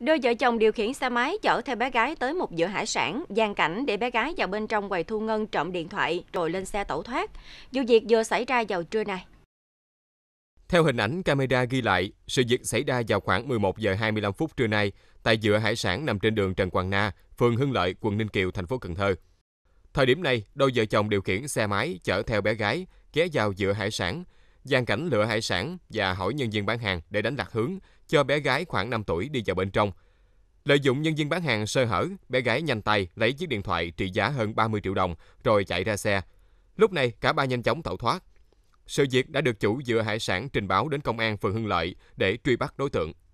Đôi vợ chồng điều khiển xe máy chở theo bé gái tới một giữa hải sản, gian cảnh để bé gái vào bên trong quầy thu ngân trộm điện thoại rồi lên xe tẩu thoát. Vụ việc vừa xảy ra vào trưa nay. Theo hình ảnh camera ghi lại, sự việc xảy ra vào khoảng 11 giờ 25 phút trưa nay tại giữa hải sản nằm trên đường Trần Quang Na, phường Hưng Lợi, quận Ninh Kiều, thành phố Cần Thơ. Thời điểm này, đôi vợ chồng điều khiển xe máy chở theo bé gái ghé vào giữa hải sản gian Cảnh lựa hải sản và hỏi nhân viên bán hàng để đánh lạc hướng, cho bé gái khoảng 5 tuổi đi vào bên trong. Lợi dụng nhân viên bán hàng sơ hở, bé gái nhanh tay lấy chiếc điện thoại trị giá hơn 30 triệu đồng rồi chạy ra xe. Lúc này cả ba nhanh chóng tẩu thoát. Sự việc đã được chủ dựa hải sản trình báo đến công an phường Hưng Lợi để truy bắt đối tượng.